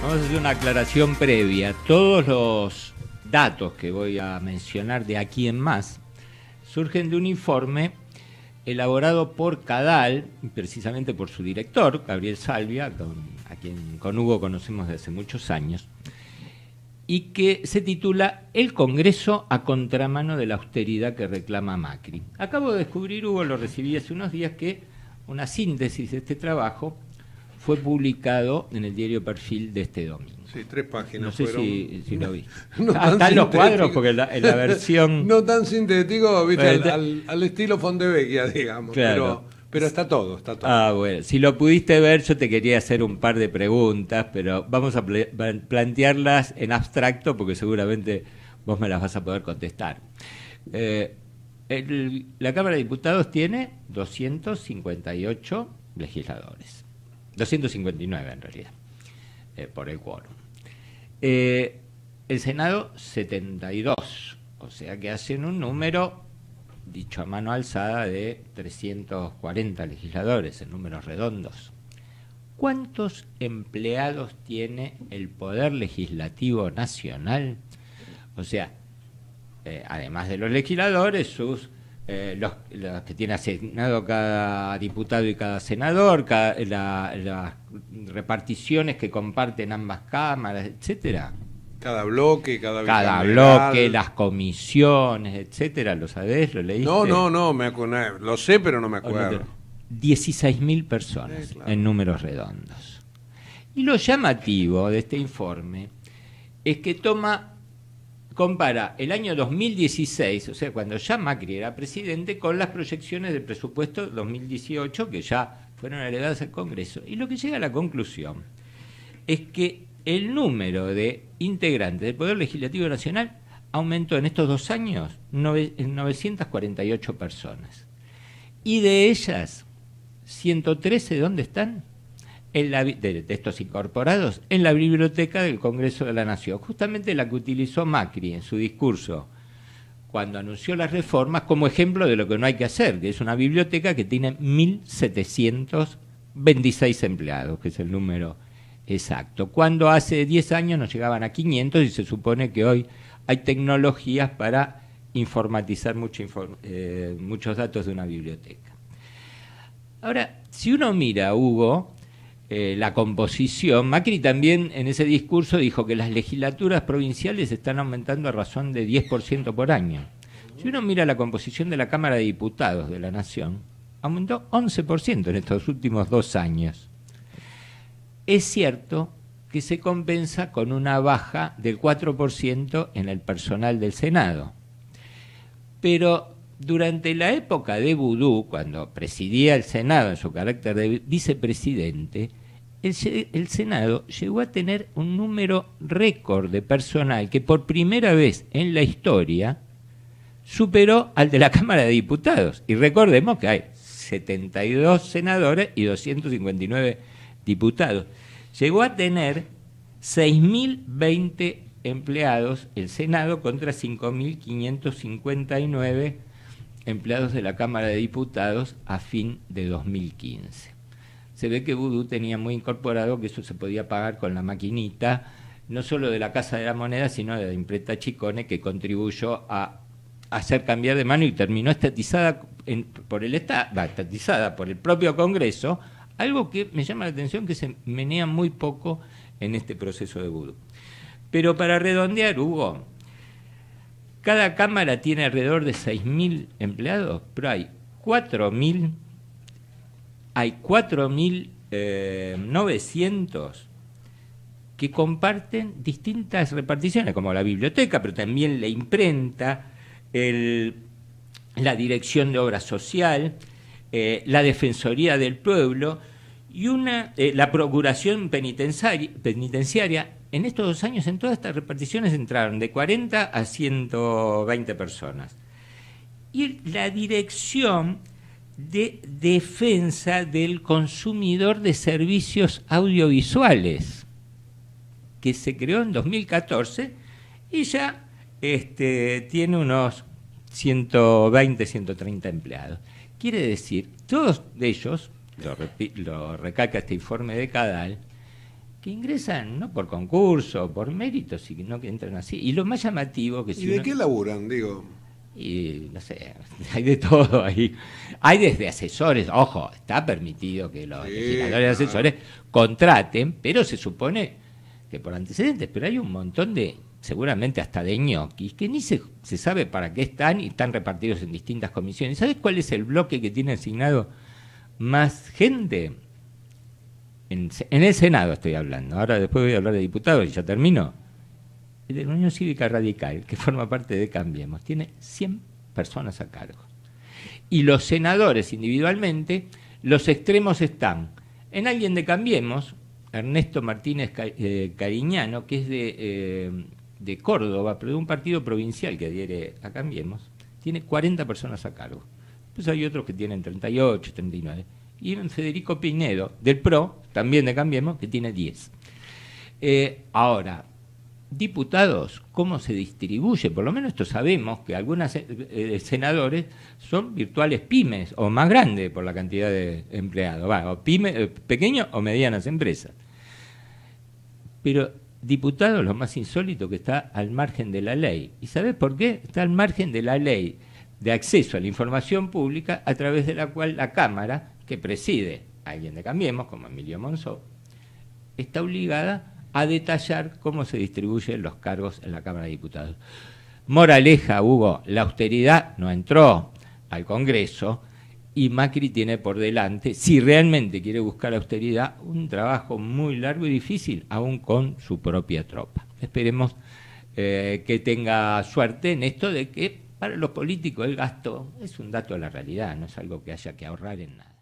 Vamos a hacer una aclaración previa. Todos los datos que voy a mencionar de aquí en más surgen de un informe elaborado por Cadal, precisamente por su director, Gabriel Salvia, a quien con Hugo conocemos desde hace muchos años, y que se titula El Congreso a contramano de la austeridad que reclama Macri. Acabo de descubrir, Hugo, lo recibí hace unos días, que una síntesis de este trabajo fue publicado en el diario Perfil de este domingo. Sí, tres páginas. No sé si, lo vi. No, ah, están los cuadros porque la, en la versión. no tan sintético, viste, pues, al, al, estilo Fontevecchia, digamos. Claro. Pero, está todo, está todo. Ah, bueno. Si lo pudiste ver, yo te quería hacer un par de preguntas, pero vamos a plantearlas en abstracto porque seguramente vos me las vas a poder contestar. Eh, la Cámara de Diputados tiene 258 legisladores. 259 en realidad, eh, por el quórum. Eh, el Senado 72, o sea que hacen un número, dicho a mano alzada, de 340 legisladores, en números redondos. ¿Cuántos empleados tiene el Poder Legislativo Nacional? O sea, eh, además de los legisladores, sus eh, los, que tiene asignado cada diputado y cada senador, las reparticiones que comparten ambas cámaras, etcétera. Cada bloque, cada Cada bloque, las comisiones, etcétera. ¿Lo sabés? ¿Lo leíste? No, no, no, me acuerdo, lo sé, pero no me acuerdo. 16.000 personas en números redondos. Y lo llamativo de este informe es que toma compara el año 2016, o sea, cuando ya Macri era presidente, con las proyecciones del presupuesto 2018 que ya fueron heredadas al Congreso. Y lo que llega a la conclusión es que el número de integrantes del Poder Legislativo Nacional aumentó en estos dos años en 948 personas. Y de ellas, 113, ¿dónde están? de textos incorporados en la biblioteca del Congreso de la Nación, justamente la que utilizó Macri en su discurso cuando anunció las reformas como ejemplo de lo que no hay que hacer, que es una biblioteca que tiene 1.726 empleados, que es el número exacto, cuando hace 10 años nos llegaban a 500 y se supone que hoy hay tecnologías para informatizar mucho, eh, muchos datos de una biblioteca. Ahora, si uno mira, Hugo, eh, la composición. Macri también en ese discurso dijo que las legislaturas provinciales están aumentando a razón de 10% por año. Si uno mira la composición de la Cámara de Diputados de la Nación, aumentó 11% en estos últimos dos años. Es cierto que se compensa con una baja del 4% en el personal del Senado. Pero durante la época de Vudú, cuando presidía el Senado en su carácter de vicepresidente, el, el, Senado llegó a tener un número récord de personal que por primera vez en la historia superó al de la Cámara de Diputados. Y recordemos que hay 72 senadores y 259 diputados. Llegó a tener 6.020 empleados el Senado contra 5.559 empleados de la Cámara de Diputados a fin de 2015. Se ve que Vudú tenía muy incorporado que eso se podía pagar con la maquinita, no solo de la Casa de la Moneda, sino de la imprenta Chicone, que contribuyó a hacer cambiar de mano y terminó estatizada por el Estado, estatizada por el propio Congreso, algo que me llama la atención que se menea muy poco en este proceso de vudú. Pero para redondear, Hugo, cada cámara tiene alrededor de 6.000 empleados, pero hay 4.000, hay 4.900 eh, que comparten distintas reparticiones, como la biblioteca, pero también la imprenta, la dirección de obra social, eh, la defensoría del pueblo y una, eh, la procuración penitenciaria en estos dos años en todas estas reparticiones entraron de 40 a 120 personas. Y la dirección de defensa del consumidor de servicios audiovisuales, que se creó en 2014 y ya este, tiene unos 120, 130 empleados. Quiere decir, todos de ellos, lo recalca este informe de Cadal, que ingresan no por concurso, por méritos, sino que entran así. Y lo más llamativo que si ¿Y de qué laburan, digo? Y no sé, hay de todo ahí. Hay desde asesores, ojo, está permitido que los legisladores asesores contraten, pero se supone que por antecedentes, pero hay un montón de, seguramente hasta de ñoquis, que ni se, se sabe para qué están y están repartidos en distintas comisiones. ¿Sabes cuál es el bloque que tiene asignado más gente? en, el Senado estoy hablando, ahora después voy a hablar de diputados y ya termino, de la Unión Cívica Radical, que forma parte de Cambiemos, tiene 100 personas a cargo. Y los senadores individualmente, los extremos están en alguien de Cambiemos, Ernesto Martínez eh, Cariñano, que es eh, de, Córdoba, pero de un partido provincial que adhiere a Cambiemos, tiene 40 personas a cargo. Pues hay otros que tienen 38, 39 y en Federico Pinedo, del PRO, también de Cambiemos, que tiene 10. Eh, ahora, diputados, ¿cómo se distribuye? Por lo menos esto sabemos que algunos eh, eh, senadores son virtuales pymes o más grandes por la cantidad de empleados, va, o pymes, pequeños o medianas empresas. Pero diputados, lo más insólito que está al margen de la ley. ¿Y sabes por qué? Está al margen de la ley de acceso a la información pública a través de la cual la Cámara que preside alguien de Cambiemos, como Emilio Monzó, está obligada a detallar cómo se distribuyen los cargos en la Cámara de Diputados. Moraleja, Hugo, la austeridad no entró al Congreso y Macri tiene por delante, si realmente quiere buscar la austeridad, un trabajo muy largo y difícil, aún con su propia tropa. Esperemos eh, que tenga suerte en esto de que para los políticos el gasto es un dato de la realidad, no es algo que haya que ahorrar en nada.